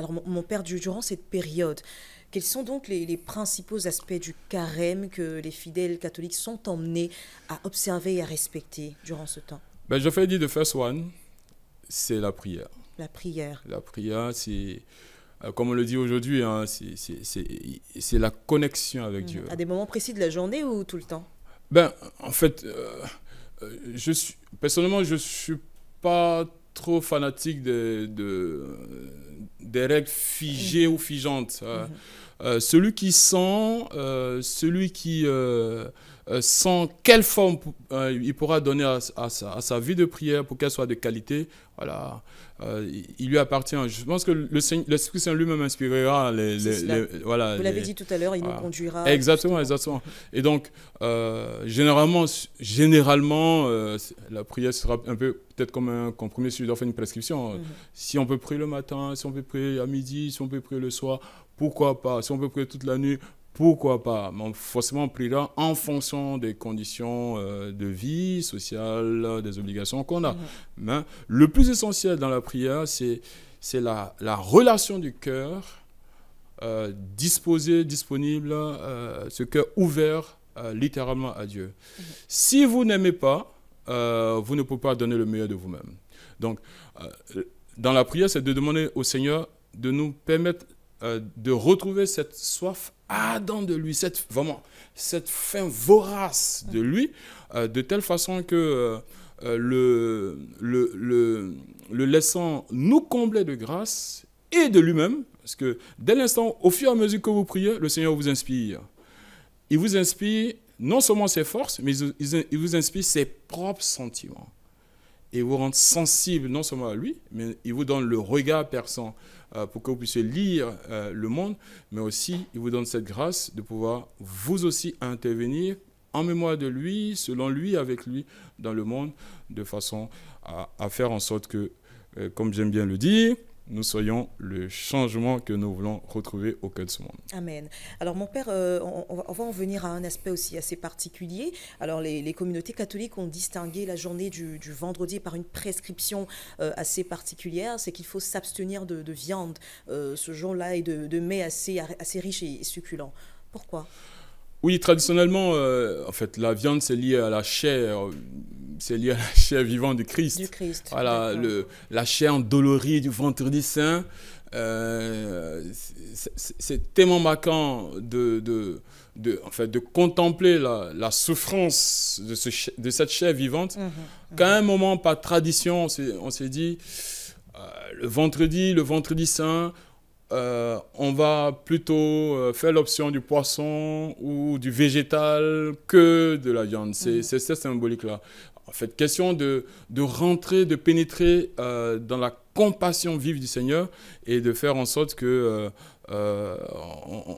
alors mon père durant cette période. Quels sont donc les, principaux aspects du carême que les fidèles catholiques sont emmenés à observer et à respecter durant ce temps ben, Je fais dit, de first one, c'est la prière. La prière. La prière, c'est, euh, comme on le dit aujourd'hui, hein, c'est la connexion avec hmm. Dieu. À des moments précis de la journée ou tout le temps Ben, en fait, euh, euh, je suis, personnellement, je ne suis pas trop fanatique de, euh, des règles figées ou figeantes. Hein. Mhm. Euh, celui qui sent, euh, celui qui euh, sent quelle forme il pourra donner à, sa, vie de prière pour qu'elle soit de qualité, voilà, il lui appartient. Je pense que le, lui-même inspirera les, voilà. Vous l'avez dit tout à l'heure, il nous conduira. Exactement, exactement. Et donc, généralement, généralement la prière sera un peu peut-être comme un compromis si je une prescription. Mhm. Si on peut prier le matin, si on peut prier à midi, si on peut prier le soir, pourquoi pas Si on peut prier toute la nuit, pourquoi pas Mais forcément, on priera en fonction des conditions euh, de vie sociale, des obligations qu'on a. Mm-hmm. Mais le plus essentiel dans la prière, c'est la, la relation du cœur euh, disposé, disponible, euh, ce cœur ouvert littéralement à Dieu. Mm-hmm. Si vous n'aimez pas, vous ne pouvez pas donner le meilleur de vous-même. Donc, dans la prière, c'est de demander au Seigneur de nous permettre euh, de retrouver cette soif ardente de lui, cette, vraiment, cette faim vorace de lui, euh, de telle façon que euh, le, le, laissant nous combler de grâce et de lui-même, parce que dès l'instant, au fur et à mesure que vous priez, le Seigneur vous inspire. Il vous inspire non seulement ses forces, mais il, vous inspire ses propres sentiments. Et vous rend sensible non seulement à lui, mais il vous donne le regard perçant euh, pour que vous puissiez lire euh, le monde, mais aussi il vous donne cette grâce de pouvoir vous aussi intervenir en mémoire de lui, selon lui, avec lui, dans le monde, de façon à, à faire en sorte que, euh, comme j'aime bien le dire, nous soyons le changement que nous voulons retrouver au cœur de ce monde. Amen. Alors mon père, euh, on, va en venir à un aspect aussi assez particulier. Alors les, communautés catholiques ont distingué la journée du, vendredi par une prescription euh, assez particulière, c'est qu'il faut s'abstenir de, viande euh, ce jour-là et de, mets assez, assez riches et, succulents. Pourquoi oui, traditionnellement, en fait, la viande, c'est lié à la chair c'est lié à la chair vivante du Christ. la chair endolorie du vendredi saint. Euh, c'est tellement marquant de, en fait, de contempler la, souffrance de, de, cette chair vivante mhm, mhm. qu'à un moment, par tradition, on s'est dit, euh, le vendredi, le vendredi saint, euh, on va plutôt faire l'option du poisson ou du végétal que de la viande. C'est mhm. symbolique-là. En question de, de rentrer, de pénétrer euh, dans la compassion vive du Seigneur et de faire en sorte que euh, euh,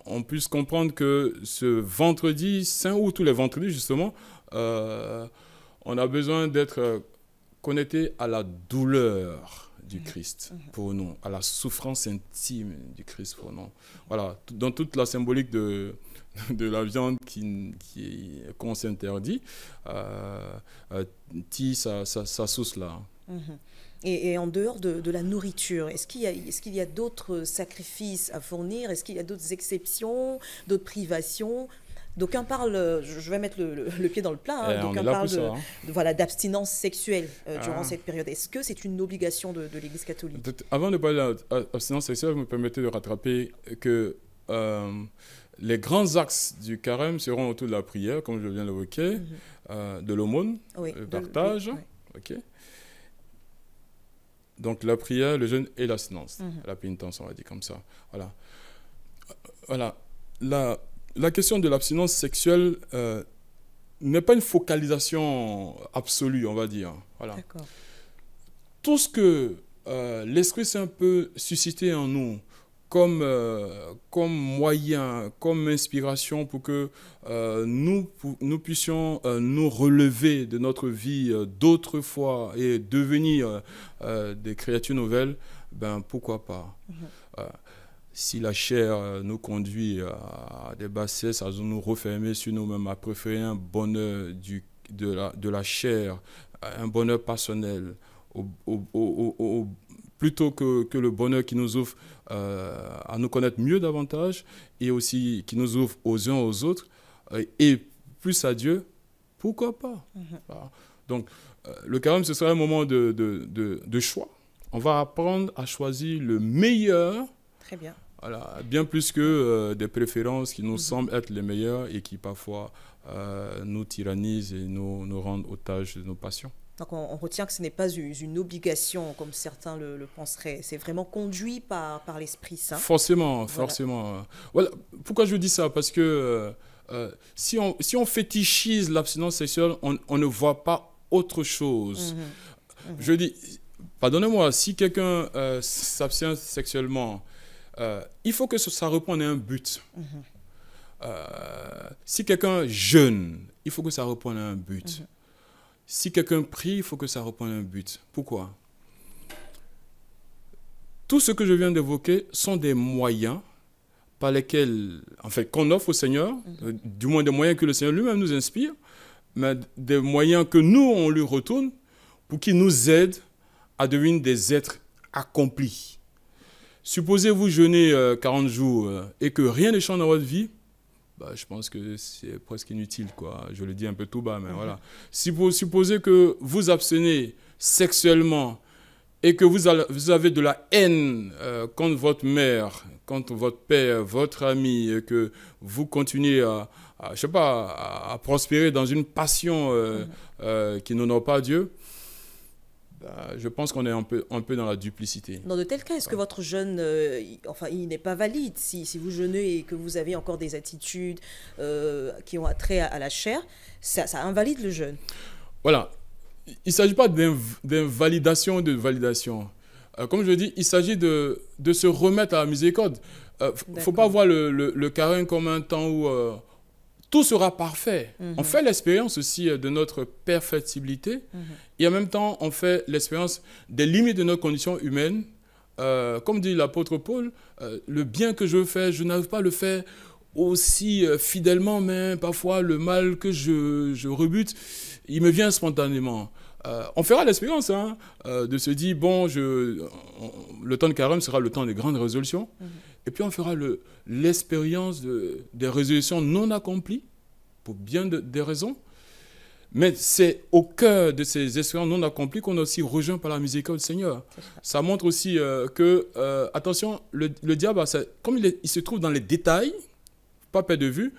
on, puisse comprendre que ce vendredi saint ou tous les vendredis justement, on a besoin d'être connecté à la douleur du mm. Christ mm-hmm. pour nous, à la souffrance intime du Christ pour nous. Voilà, dans toute la symbolique de de la viande qu'on qui, s'interdit, euh, euh tient sa, sauce là. Mm-hmm. et, en dehors de, la nourriture, est-ce qu'il y a, a d'autres sacrifices à fournir Est-ce qu'il y a d'autres exceptions, d'autres privations D'aucuns parlent, je vais mettre le, pied dans le plat, hein. eh, hein. de, voilà, d'abstinence sexuelle euh, ah. durant cette période. Est-ce que c'est une obligation de, l'Église catholique Avant de parler d'abstinence sexuelle, vous me permettez de rattraper que euh, les grands axes du carême seront autour de la prière, comme je viens d'évoquer, mhm. euh, de l'aumône, le partage. Donc la prière, le jeûne et l'abstinence, mhm. La pénitence, on va dire comme ça. Voilà. Voilà. La, question de l'abstinence sexuelle euh, n'est pas une focalisation absolue, on va dire. Voilà. Tout ce que euh, l'Esprit s'est un peu suscité en nous, comme, euh, comme moyen, comme inspiration pour que euh, nous, nous puissions euh, nous relever de notre vie d'autrefois et devenir des créatures nouvelles, ben pourquoi pas mhm. Si la chair nous conduit à des bassesses, à nous refermer sur nous-mêmes, à préférer un bonheur du, de, la, de la chair, un bonheur personnel au, au, plutôt que, le bonheur qui nous ouvre euh, à nous connaître mieux davantage et aussi qui nous ouvre aux uns aux autres euh, et plus à Dieu, pourquoi pas mhm. Donc, euh, le carême, ce sera un moment de, choix. On va apprendre à choisir le meilleur. Très bien. bien plus que des préférences qui nous mhm. semblent être les meilleures et qui parfois nous tyrannisent et nous, nous rendent otages de nos passions on, retient que ce n'est pas une obligation comme certains le, penseraient, c'est vraiment conduit par, par l'Esprit Saint. Forcément, forcément. Pourquoi je dis ça Parce que euh, euh, si, on, si on fétichise l'abstinence sexuelle, on, ne voit pas autre chose. Mm-hmm. Mm-hmm. Je dis, pardonnez-moi, si quelqu'un euh, s'abstient sexuellement, il faut que ça reprenne un but. Mm-hmm. si quelqu'un jeûne, il faut que ça reprenne un but. Si quelqu'un prie, il faut que ça reprenne un but. Pourquoi Tout ce que je viens d'évoquer sont des moyens par lesquels, en fait, qu'on offre au Seigneur, mhm. euh, du moins des moyens que le Seigneur lui-même nous inspire, mais des moyens que nous, on lui retourne pour qu'il nous aide à devenir des êtres accomplis. Supposez vous jeûner 40 euh, jours euh, et que rien ne change dans votre vie, bah, je pense que c'est presque inutile. Quoi. Je le dis un peu tout bas, mais mhm. voilà. Si vous supposez que vous abstenez sexuellement et que vous, avez de la haine euh, contre votre mère, contre votre père, votre ami, et que vous continuez à, je sais pas, à, prospérer dans une passion euh, mhm. euh, qui n'honore pas Dieu, bah, je pense qu'on est un peu, dans la duplicité. Dans de tels cas, est-ce que votre jeûne, euh, enfin, il n'est pas valide si, vous jeûnez et que vous avez encore des attitudes euh, qui ont attrait à, à la chair, ça, invalide le jeûne Voilà. Il ne s'agit pas d'invalidation de validation. Euh, comme je dis, il s'agit de, se remettre à la miséricorde. Il ne faut pas voir le, le, le carême comme un temps où tout sera parfait. Mhm. On fait l'expérience aussi euh, de notre perfectibilité mhm. et en même temps, on fait l'expérience des limites de nos conditions humaines. Euh, comme dit l'apôtre Paul, euh, le bien que je fais, je n'arrive pas le faire aussi fidèlement, mais parfois le mal que je rebute, il me vient spontanément. Euh, on fera l'expérience hein, euh, de se dire, bon, le temps de carême sera le temps des grandes résolutions. Mhm. Et puis on fera l'expérience de, des résolutions non accomplies, pour bien des raisons. Mais c'est au cœur de ces expériences non accomplies qu'on est aussi rejoint par la musique du Seigneur. Ça montre aussi euh, que, attention, le, diable, comme il, se trouve dans les détails, pas peur de vue,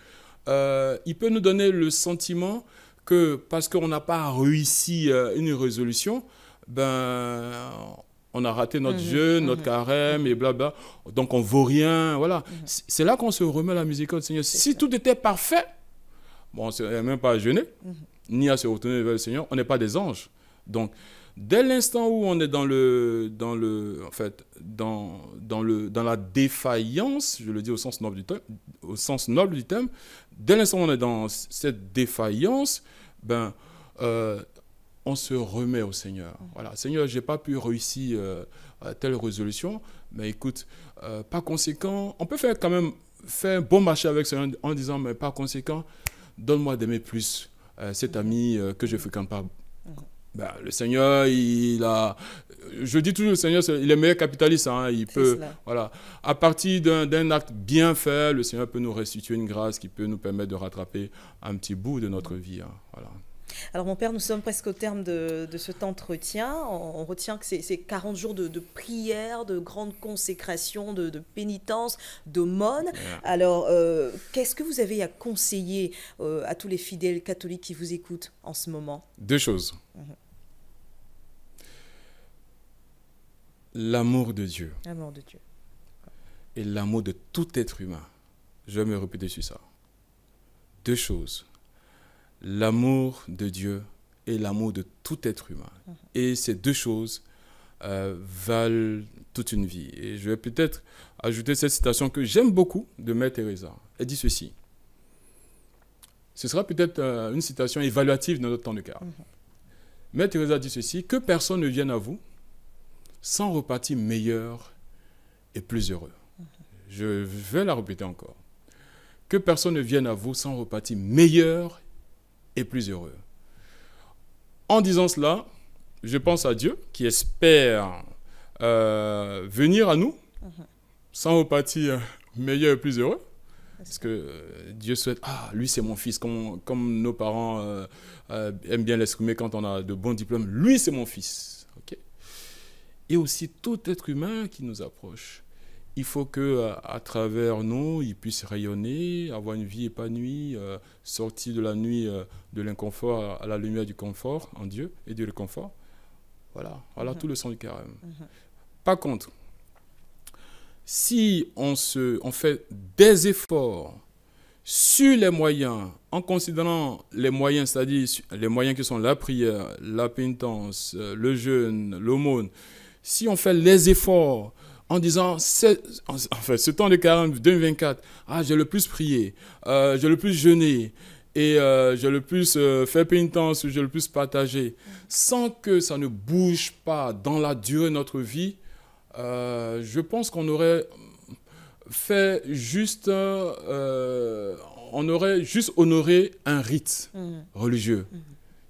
il peut nous donner le sentiment que parce qu'on n'a pas réussi euh, une résolution, ben, on a raté notre mhm. jeûne, notre mhm. carême mhm. et blabla. Donc on vaut rien, voilà. C'est là qu'on se remet à la musique au Seigneur. Si tout était parfait, bon, on ne même pas à jeûner, ni à se retourner vers le Seigneur. On n'est pas des anges. Donc, Dès l'instant où on est dans le, dans le, en fait, dans, dans le, dans la défaillance, je le dis au sens noble du terme, au sens noble du terme, dès l'instant où on est dans cette défaillance, ben, euh, on se remet au Seigneur. Voilà, Seigneur, j'ai pas pu réussir euh, à telle résolution, mais écoute, euh, par conséquent, on peut faire quand même faire un bon marché avec Seigneur en disant, mais par conséquent, donne-moi d'aimer plus cet ami que je même pas ben, le Seigneur, il a. Je dis toujours, le Seigneur, il est meilleur capitaliste. Hein, il peut. Voilà. À partir d'un acte bien fait, le Seigneur peut nous restituer une grâce qui peut nous permettre de rattraper un petit bout de notre vie. Hein, voilà. Alors mon père, nous sommes presque au terme de, cet entretien. On, retient que c'est 40 jours de, de, prière, de grande consécration, de, de pénitence, d'aumône. Alors euh, qu'est-ce que vous avez à conseiller euh, à tous les fidèles catholiques qui vous écoutent en ce moment Deux choses. Mhm. L'amour de Dieu. L'amour de Dieu. Et l'amour de tout être humain. Je vais me répéter sur ça. Deux choses. L'amour de Dieu et l'amour de tout être humain. Mhm. Et ces deux choses euh, valent toute une vie. Et je vais peut-être ajouter cette citation que j'aime beaucoup de Mère Teresa. Elle dit ceci. Ce sera peut-être euh, une citation évaluative dans notre temps de cœur. Mhm. Mère Teresa dit ceci, que personne ne vienne à vous « Sans repartir meilleur et plus heureux. Je vais la répéter encore. Que personne ne vienne à vous sans repartir meilleur et plus heureux. En disant cela, je pense à Dieu qui espère euh, venir à nous sans repartir meilleur et plus heureux. Parce que euh, Dieu souhaite, ah, lui c'est mon fils, comme, nos parents euh, aiment bien l'exprimer quand on a de bons diplômes, lui c'est mon fils. ok et aussi tout être humain qui nous approche. Il faut que à, travers nous, il puisse rayonner, avoir une vie épanouie, euh, sortir de la nuit euh, de l'inconfort à la lumière du confort en Dieu et du réconfort. Voilà, voilà mm-hmm. tout le sens du carême. pas mm-hmm. Par contre, si on, se, on fait des efforts sur les moyens, en considérant les moyens, c'est-à-dire les moyens qui sont la prière, la pénitence, euh, le jeûne, l'aumône, si on fait les efforts en disant, en, fait, ce temps de 40, 2024, ah, j'ai le plus prié, euh, j'ai le plus jeûné, et euh, j'ai le plus euh, fait pénitence, j'ai le plus partagé, sans que ça ne bouge pas dans la durée de notre vie, je pense qu'on aurait fait juste, on aurait juste honoré un rite mm. religieux mm.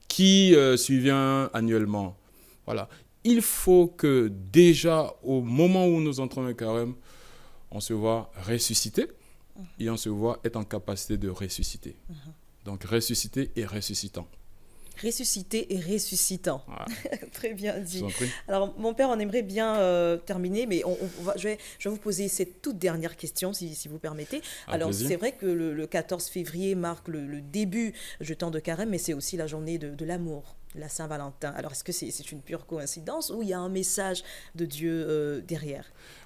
qui suivient annuellement. Voilà il faut que déjà au moment où nous entrons dans le carême, on se voit ressuscité et on se voit être en capacité de ressusciter. Uh-huh. Donc ressuscité et ressuscitant. Ressuscité et ressuscitant. Très bien dit. Alors, mon père, on aimerait bien euh, terminer, mais je, vais, vous poser cette toute dernière question, si, vous permettez. Alors, c'est vrai que le, 14 février marque le, début, du temps de carême, mais c'est aussi la journée de l'amour la Saint-Valentin. Alors, est-ce que c'est une pure coïncidence ou il y a un message de Dieu euh, derrière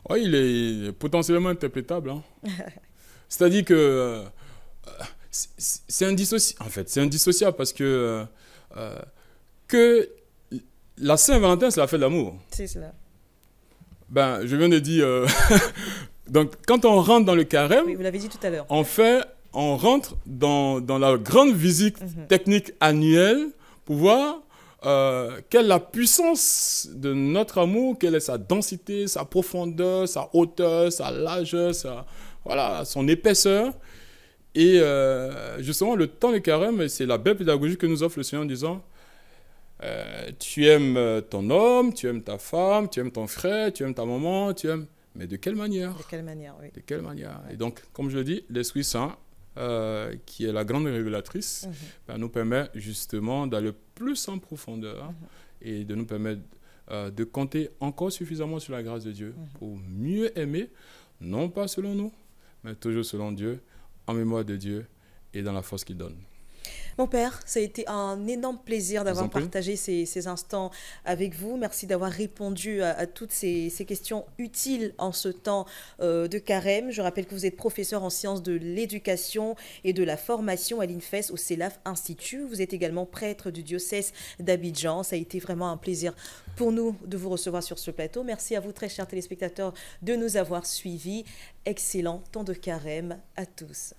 Oui, il est potentiellement interprétable. Hein. C'est-à-dire que euh, euh, c'est indissociable, en fait, c'est indissociable parce que, que la Saint-Valentin, c'est la fête de l'amour. C'est cela. Ben, je viens de dire. donc, quand on rentre dans le carême. Oui, vous l'avez dit tout à l'heure. On fait. On rentre dans, la grande visite mhm. technique annuelle pour voir euh, quelle est la puissance de notre amour, quelle est sa densité, sa profondeur, sa hauteur, sa largeur, voilà, son épaisseur. Et euh, justement, le temps de carême, c'est la belle pédagogie que nous offre le Seigneur en disant, euh, tu aimes ton homme, tu aimes ta femme, tu aimes ton frère, tu aimes ta maman, tu aimes... Mais de quelle manière De quelle manière, oui. De quelle manière. Et donc, comme je le dis, l'Esprit Saint euh, qui est la grande régulatrice, mhm. bah, nous permet justement d'aller plus en profondeur mhm. et de nous permettre euh, de compter encore suffisamment sur la grâce de Dieu mhm. pour mieux aimer, non pas selon nous, mais toujours selon Dieu, en mémoire de Dieu et dans la force qu'il donne. Mon père, ça a été un énorme plaisir d'avoir partagé ces, instants avec vous. Merci d'avoir répondu à, toutes ces, questions utiles en ce temps euh, de carême. Je rappelle que vous êtes professeur en sciences de l'éducation et de la formation à l'INFES au CELAF Institut. Vous êtes également prêtre du diocèse d'Abidjan. Ça a été vraiment un plaisir pour nous de vous recevoir sur ce plateau. Merci à vous, très chers téléspectateurs, de nous avoir suivis. Excellent temps de carême à tous.